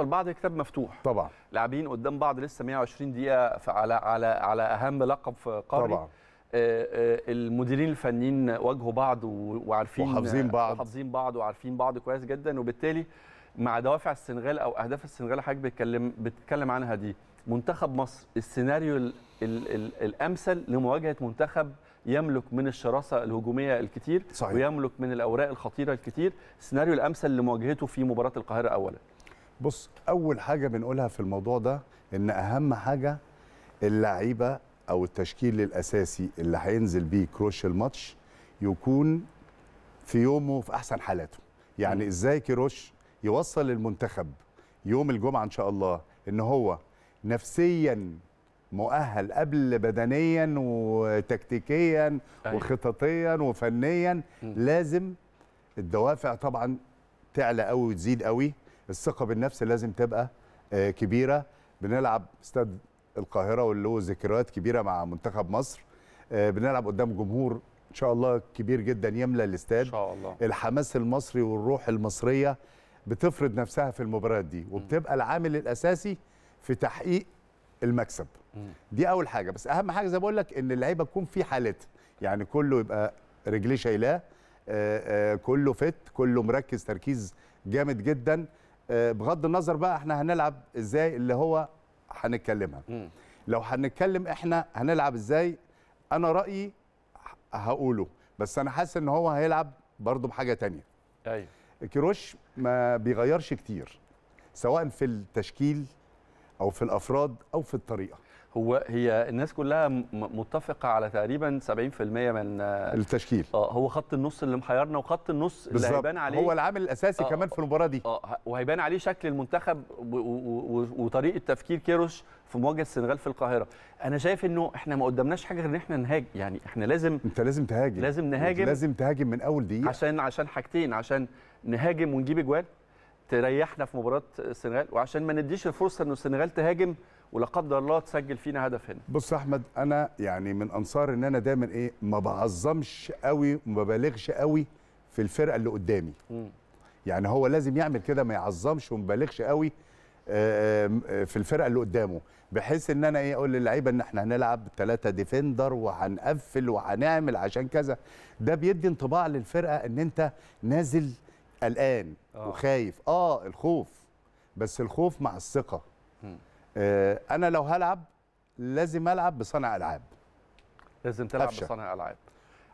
البعض كتاب مفتوح طبعا لاعبين قدام بعض لسه 120 دقيقه على على على اهم لقب في قاري طبعا آه، آه، المديرين الفنيين واجهوا بعض وعارفين وحافظين بعض وحافظين بعض وعارفين بعض كويس جدا وبالتالي مع دوافع السنغال او اهداف السنغال حضرتك بتتكلم بتتكلم عنها دي منتخب مصر السيناريو الـ الـ الـ الامثل لمواجهه منتخب يملك من الشراسه الهجوميه الكتير صحيح. ويملك من الاوراق الخطيره الكتير السيناريو الامثل لمواجهته في مباراه القاهره اولا بص اول حاجه بنقولها في الموضوع ده ان اهم حاجه اللعيبه او التشكيل الاساسي اللي هينزل بيه كروش الماتش يكون في يومه في احسن حالاته يعني ازاي كيروش يوصل المنتخب يوم الجمعه ان شاء الله ان هو نفسيا مؤهل قبل بدنيا وتكتيكيا أيوه. وخططيا وفنيا لازم الدوافع طبعا تعلى قوي وتزيد قوي الثقه بالنفس لازم تبقى آه، كبيره بنلعب استاد القاهره واللي ذكريات كبيره مع منتخب مصر آه، بنلعب قدام جمهور ان شاء الله كبير جدا يملى الاستاد ان شاء الله الحماس المصري والروح المصريه بتفرض نفسها في المباريات دي وبتبقى العامل الاساسي في تحقيق المكسب دي اول حاجه بس اهم حاجه زي بقول لك ان اللعيبه تكون في حالتها يعني كله يبقى رجليه شايلاه آه، كله فت كله مركز تركيز جامد جدا آه، بغض النظر بقى احنا هنلعب ازاي اللي هو هنتكلمها لو هنتكلم احنا هنلعب ازاي انا رايي هقوله بس انا حاسس ان هو هيلعب برضه بحاجه تانية ايوه كيروش ما بيغيرش كتير سواء في التشكيل او في الافراد او في الطريقه هو هي الناس كلها متفقه على تقريبا 70% من آه، التشكيل اه هو خط النص اللي محيرنا وخط النص اللي هيبان عليه هو العامل الاساسي آه, آه، كمان في المباراه دي اه وهيبان عليه شكل المنتخب وطريقه تفكير كيروش في مواجهه السنغال في القاهره انا شايف انه احنا ما قدامناش حاجه غير ان احنا نهاجم يعني احنا لازم انت لازم تهاجم لازم نهاجم لازم تهاجم من اول دقيقه عشان عشان حاجتين عشان نهاجم ونجيب اجوان تريحنا في مباراه السنغال وعشان ما نديش الفرصه انه السنغال تهاجم ولا قدر الله تسجل فينا هدف هنا بص احمد انا يعني من انصار ان انا دايما ايه ما بعظمش قوي وما ببالغش قوي في الفرقه اللي قدامي م. يعني هو لازم يعمل كده ما يعظمش وما يبالغش قوي آه، في الفرقه اللي قدامه بحيث ان انا ايه اقول للعيبه ان احنا هنلعب ثلاثه ديفندر وهنقفل وهنعمل عشان كذا ده بيدي انطباع للفرقه ان انت نازل قلقان آه. وخايف اه الخوف بس الخوف مع الثقه آه، انا لو هلعب لازم العب بصانع العاب لازم تلعب أفشا. بصانع العاب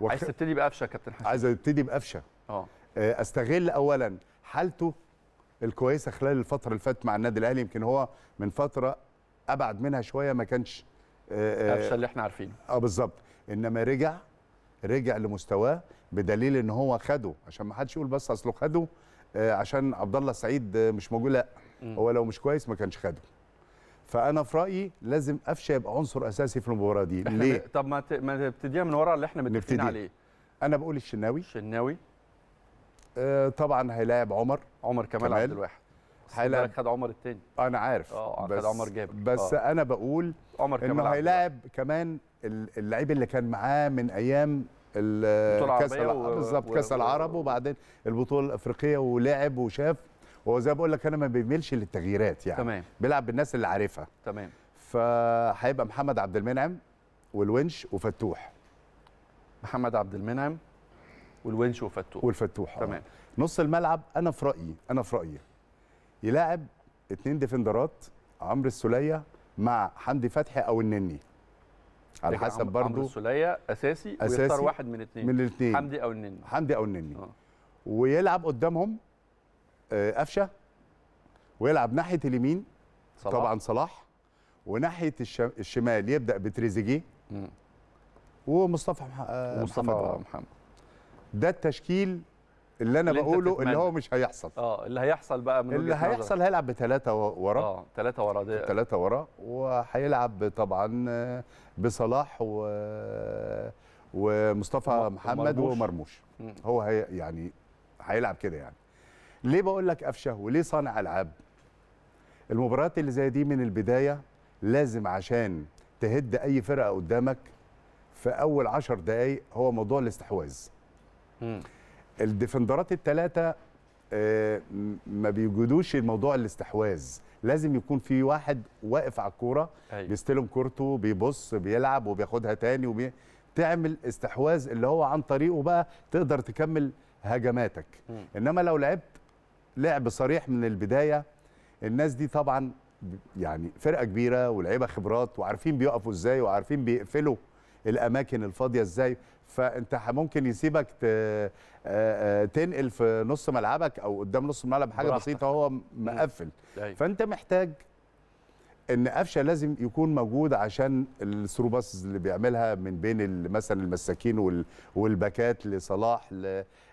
وك... عايز تبتدي بقفشه يا كابتن حسن عايز ابتدي بقفشه آه. اه استغل اولا حالته الكويسه خلال الفتره اللي فاتت مع النادي الاهلي يمكن هو من فتره ابعد منها شويه ما كانش آه، قفشه اللي احنا عارفينه اه بالظبط انما رجع رجع لمستواه بدليل ان هو خده عشان ما حدش يقول بس اصله خده عشان عبد الله سعيد مش موجود لا هو لو مش كويس ما كانش خده فانا في رايي لازم قفشه يبقى عنصر اساسي في المباراه دي ليه طب ما ما تبتديها من ورا اللي احنا متفقين عليه انا بقول الشناوي الشناوي آه طبعا هيلاعب عمر عمر كمال, كمال. عبد الواحد هيلاعب خد عمر الثاني انا عارف اه خد عمر جابر بس أوه. انا بقول عمر كمال انه هيلاعب كمان اللعيب اللي كان معاه من ايام كاس بالظبط كاس العرب وبعدين البطوله الافريقيه ولعب وشاف هو زي ما بقول لك انا ما بيميلش للتغييرات يعني تمام. بيلعب بالناس اللي عارفها تمام فهيبقى محمد عبد المنعم والونش وفتوح محمد عبد المنعم والونش وفتوح والفتوح آه. تمام آه. نص الملعب انا في رايي انا في رايي يلاعب اثنين ديفندرات عمرو السوليه مع حمدي فتحي او النني على حسب برضه عمرو السوليه اساسي, أساسي ويختار واحد من الاثنين من الاثنين حمدي او النني حمدي او النني آه. ويلعب قدامهم آه، قفشه ويلعب ناحيه اليمين صلاح. طبعا صلاح وناحيه الشمال يبدا بتريزيجيه ومصطفى محمد آه، مصطفى محمد, محمد. ده التشكيل اللي انا اللي بقوله اللي هو مش هيحصل اه اللي هيحصل بقى من اللي هيحصل نظر. هيلعب بثلاثه ورا اه ثلاثه ورا دي ثلاثه ورا وهيلعب طبعا آه، بصلاح و ومصطفى محمد ومرموش, ومرموش. هو هي يعني هيلعب كده يعني ليه بقول لك قفشه وليه صانع العاب المباريات اللي زي دي من البدايه لازم عشان تهد اي فرقه قدامك في اول عشر دقائق هو موضوع الاستحواذ الديفندرات الثلاثه آه، ما بيجدوش الموضوع الاستحواذ لازم يكون في واحد واقف على الكوره أيوة. بيستلم كورته بيبص بيلعب وبياخدها تاني وبتعمل تعمل استحواذ اللي هو عن طريقه بقى تقدر تكمل هجماتك انما لو لعبت لعب صريح من البدايه الناس دي طبعا يعني فرقه كبيره ولعيبه خبرات وعارفين بيقفوا ازاي وعارفين بيقفلوا الاماكن الفاضيه ازاي فانت ممكن يسيبك آه، آه، تنقل في نص ملعبك او قدام نص الملعب حاجه بسيطه هو مقفل أيوة. فانت محتاج ان قفشه لازم يكون موجود عشان الثرو باسز اللي بيعملها من بين مثلا المساكين والباكات لصلاح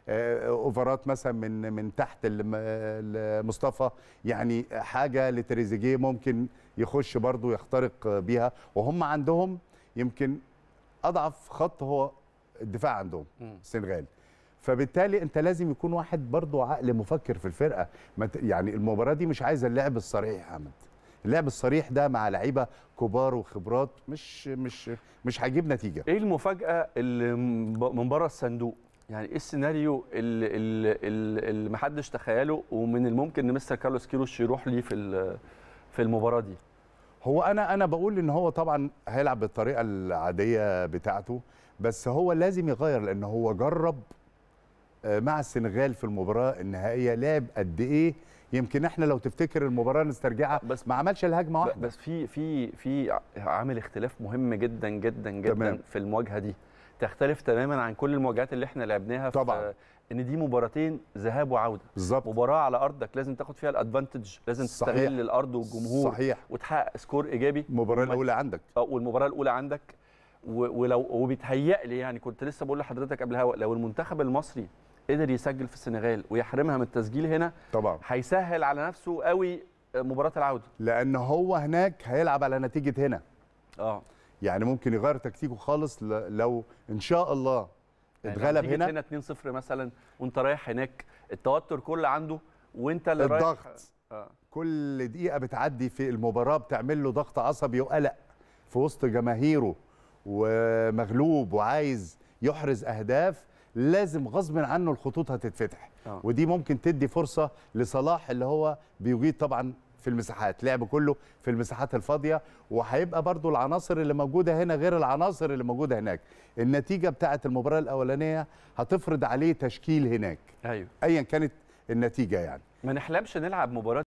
آه، اوفرات مثلا من من تحت لمصطفى يعني حاجه لتريزيجيه ممكن يخش برضه يخترق بيها وهم عندهم يمكن اضعف خط هو الدفاع عندهم السنغال فبالتالي انت لازم يكون واحد برضه عقل مفكر في الفرقه يعني المباراه دي مش عايزه اللعب الصريح يا احمد اللعب الصريح ده مع لعيبه كبار وخبرات مش مش مش هيجيب نتيجه ايه المفاجاه اللي من بره الصندوق يعني ايه السيناريو اللي, اللي, اللي حدش تخيله ومن الممكن ان مستر كارلوس كيروش يروح ليه في في المباراه دي هو انا انا بقول ان هو طبعا هيلعب بالطريقه العاديه بتاعته بس هو لازم يغير لان هو جرب آه، مع السنغال في المباراه النهائيه لعب قد ايه يمكن احنا لو تفتكر المباراه نسترجعها بس ما عملش الهجمه واحده بس في في في عامل اختلاف مهم جدا جدا جدا تمام. في المواجهه دي تختلف تماما عن كل المواجهات اللي احنا لعبناها طبعا ان دي مباراتين ذهاب وعوده بالظبط مباراه على ارضك لازم تاخد فيها الادفانتج لازم صحيح. تستغل الارض والجمهور صحيح وتحقق سكور ايجابي المباراه الاولى عندك اه والمباراه الاولى عندك ولو وبيتهيأ لي يعني كنت لسه بقول لحضرتك قبل الهواء لو المنتخب المصري قدر يسجل في السنغال ويحرمها من التسجيل هنا طبعا هيسهل على نفسه قوي مباراه العوده لان هو هناك هيلعب على نتيجه هنا اه يعني ممكن يغير تكتيكه خالص لو ان شاء الله يعني اتغلب هنا هنا 2-0 مثلا وانت رايح هناك التوتر كله عنده وانت اللي الضغط. رايح الضغط آه. كل دقيقه بتعدي في المباراه بتعمل له ضغط عصبي وقلق في وسط جماهيره ومغلوب وعايز يحرز اهداف لازم غصب عنه الخطوط هتتفتح أوه. ودي ممكن تدي فرصه لصلاح اللي هو بيجيد طبعا في المساحات لعب كله في المساحات الفاضيه وهيبقى برضو العناصر اللي موجوده هنا غير العناصر اللي موجوده هناك النتيجه بتاعه المباراه الاولانيه هتفرض عليه تشكيل هناك ايوه ايا كانت النتيجه يعني ما نحلمش نلعب مباراه